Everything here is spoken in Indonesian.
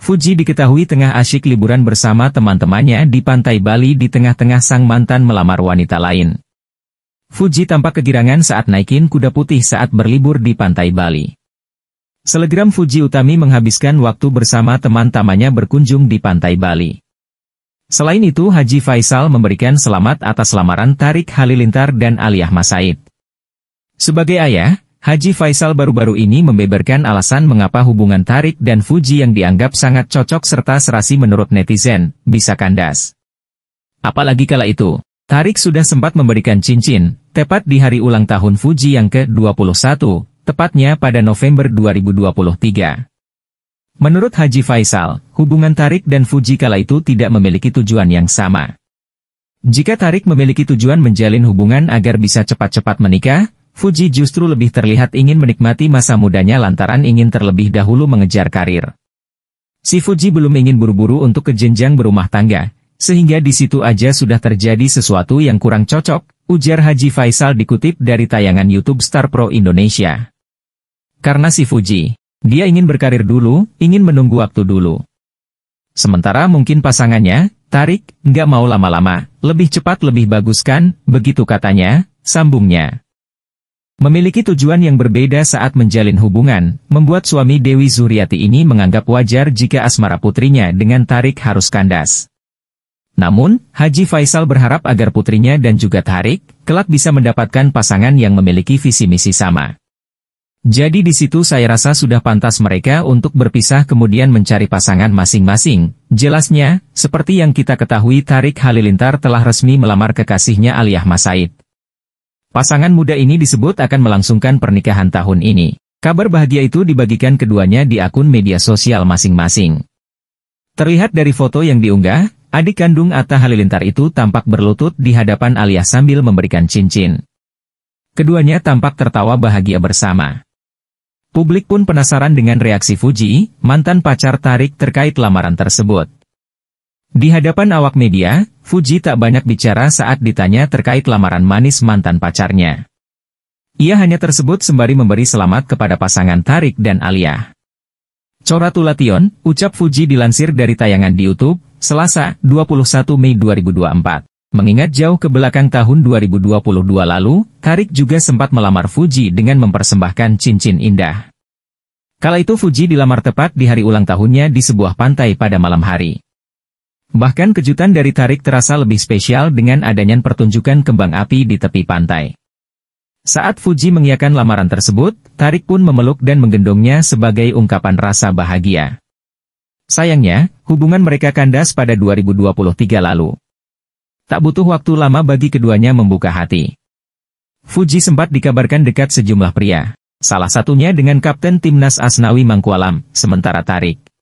Fuji diketahui tengah asyik liburan bersama teman-temannya di pantai Bali di tengah-tengah sang mantan melamar wanita lain. Fuji tampak kegirangan saat naikin kuda putih saat berlibur di pantai Bali. Selegram Fuji Utami menghabiskan waktu bersama teman tamannya berkunjung di pantai Bali. Selain itu Haji Faisal memberikan selamat atas lamaran Tarik Halilintar dan Aliyah Masaid. Sebagai ayah, Haji Faisal baru-baru ini membeberkan alasan mengapa hubungan Tarik dan Fuji yang dianggap sangat cocok serta serasi menurut netizen, bisa kandas. Apalagi kala itu, Tarik sudah sempat memberikan cincin, tepat di hari ulang tahun Fuji yang ke-21, tepatnya pada November 2023. Menurut Haji Faisal, hubungan Tarik dan Fuji kala itu tidak memiliki tujuan yang sama. Jika Tarik memiliki tujuan menjalin hubungan agar bisa cepat-cepat menikah, Fuji justru lebih terlihat ingin menikmati masa mudanya lantaran ingin terlebih dahulu mengejar karir. Si Fuji belum ingin buru-buru untuk ke jenjang berumah tangga, sehingga di situ aja sudah terjadi sesuatu yang kurang cocok, ujar Haji Faisal dikutip dari tayangan YouTube Star Pro Indonesia. Karena si Fuji, dia ingin berkarir dulu, ingin menunggu waktu dulu. Sementara mungkin pasangannya, Tarik, nggak mau lama-lama, lebih cepat lebih bagus kan, begitu katanya, sambungnya. Memiliki tujuan yang berbeda saat menjalin hubungan, membuat suami Dewi Zuriati ini menganggap wajar jika asmara putrinya dengan Tarik harus kandas. Namun, Haji Faisal berharap agar putrinya dan juga Tarik, kelak bisa mendapatkan pasangan yang memiliki visi misi sama. Jadi di situ saya rasa sudah pantas mereka untuk berpisah kemudian mencari pasangan masing-masing. Jelasnya, seperti yang kita ketahui Tarik Halilintar telah resmi melamar kekasihnya Aliyah Masaid. Pasangan muda ini disebut akan melangsungkan pernikahan tahun ini. Kabar bahagia itu dibagikan keduanya di akun media sosial masing-masing. Terlihat dari foto yang diunggah, adik kandung Atta Halilintar itu tampak berlutut di hadapan Alia sambil memberikan cincin. Keduanya tampak tertawa bahagia bersama. Publik pun penasaran dengan reaksi Fuji, mantan pacar Tarik terkait lamaran tersebut. Di hadapan awak media, Fuji tak banyak bicara saat ditanya terkait lamaran manis mantan pacarnya. Ia hanya tersebut sembari memberi selamat kepada pasangan Tarik dan Alia. Coratulation, ucap Fuji dilansir dari tayangan di YouTube, Selasa, 21 Mei 2024. Mengingat jauh ke belakang tahun 2022 lalu, Tarik juga sempat melamar Fuji dengan mempersembahkan cincin indah. Kala itu Fuji dilamar tepat di hari ulang tahunnya di sebuah pantai pada malam hari. Bahkan kejutan dari tarik terasa lebih spesial dengan adanya pertunjukan kembang api di tepi pantai. Saat Fuji mengiakan lamaran tersebut, Tarik pun memeluk dan menggendongnya sebagai ungkapan rasa bahagia. Sayangnya, hubungan mereka kandas pada 2023 lalu. Tak butuh waktu lama bagi keduanya membuka hati. Fuji sempat dikabarkan dekat sejumlah pria, salah satunya dengan Kapten Timnas Asnawi Mangkualam, sementara Tarik,